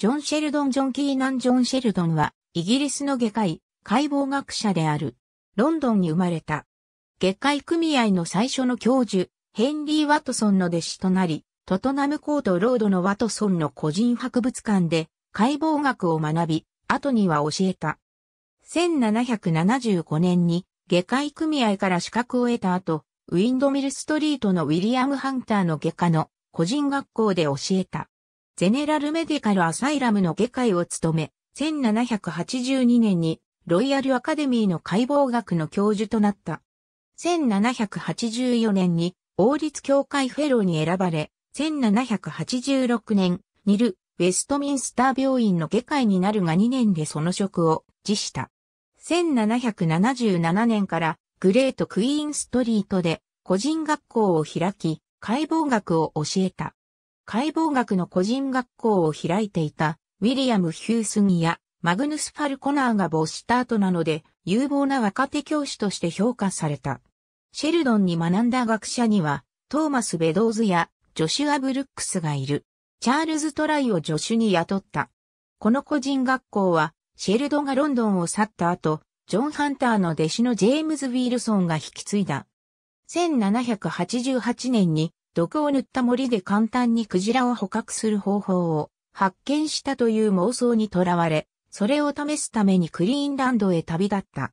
ジョン・シェルドン・ジョン・キーナン・ジョン・シェルドンは、イギリスの外科医、解剖学者である。ロンドンに生まれた。外科医組合の最初の教授、ヘンリー・ワトソンの弟子となり、トトナムコートロードのワトソンの個人博物館で解剖学を学び、後には教えた。1775年に外科医組合から資格を得た後、ウィンドミルストリートのウィリアム・ハンターの外科の個人学校で教えた。ゼネラルメディカルアサイラムの外科医を務め、1782年にロイヤルアカデミーの解剖学の教授となった。1784年に王立協会フェローに選ばれ、1786年、ニル・ウェストミンスター病院の外科医になるが2年でその職を辞した。1777年からグレート・クイーンストリートで個人学校を開き、解剖学を教えた。解剖学の個人学校を開いていたウィリアム・ヒュースギやマグヌス・ファルコナーが没した後なので有望な若手教師として評価された。シェルドンに学んだ学者にはトーマス・ベドーズやジョシュア・ブルックスがいる。チャールズ・トライを助手に雇った。この個人学校はシェルドンがロンドンを去った後、ジョン・ハンターの弟子のジェームズ・ウィルソンが引き継いだ。1788年に毒を塗った森で簡単にクジラを捕獲する方法を発見したという妄想にとらわれ、それを試すためにクリーンランドへ旅立った。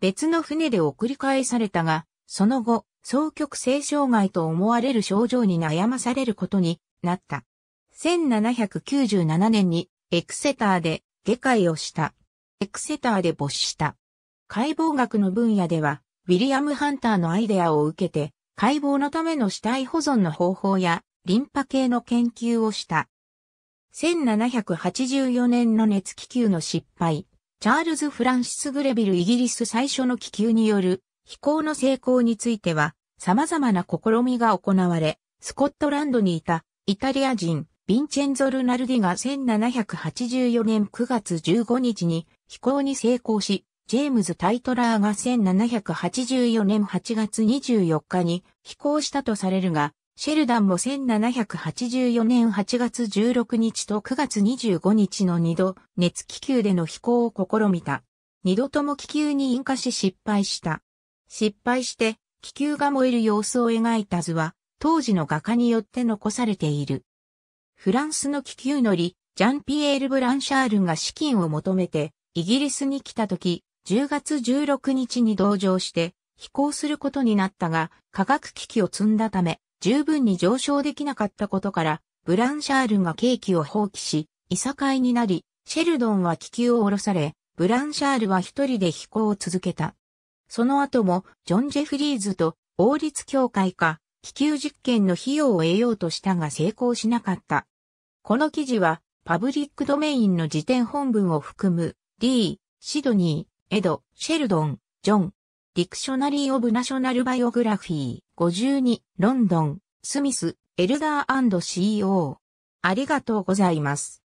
別の船で送り返されたが、その後、双極性障害と思われる症状に悩まされることになった。1797年にエクセターで下界をした。エクセターで没した。解剖学の分野では、ウィリアム・ハンターのアイデアを受けて、解剖のための死体保存の方法やリンパ系の研究をした。1784年の熱気球の失敗、チャールズ・フランシス・グレビルイギリス最初の気球による飛行の成功については様々な試みが行われ、スコットランドにいたイタリア人ヴィンチェンゾ・ルナルディが1784年9月15日に飛行に成功し、ジェームズ・タイトラーが1784年8月24日に飛行したとされるが、シェルダンも1784年8月16日と9月25日の2度、熱気球での飛行を試みた。2度とも気球に引火し失敗した。失敗して気球が燃える様子を描いた図は、当時の画家によって残されている。フランスの気球乗り、ジャンピエール・ブランシャールが資金を求めて、イギリスに来た時、10月16日に同乗して飛行することになったが、科学機器を積んだため、十分に上昇できなかったことから、ブランシャールが景気を放棄し、いさかいになり、シェルドンは気球を降ろされ、ブランシャールは一人で飛行を続けた。その後も、ジョン・ジェフリーズと王立協会か、気球実験の費用を得ようとしたが成功しなかった。この記事は、パブリックドメインの辞典本文を含む、D、シドニー、エド、シェルドン、ジョン、ディクショナリー・オブ・ナショナル・バイオグラフィー、52、ロンドン、スミス、エルダー &CO。ありがとうございます。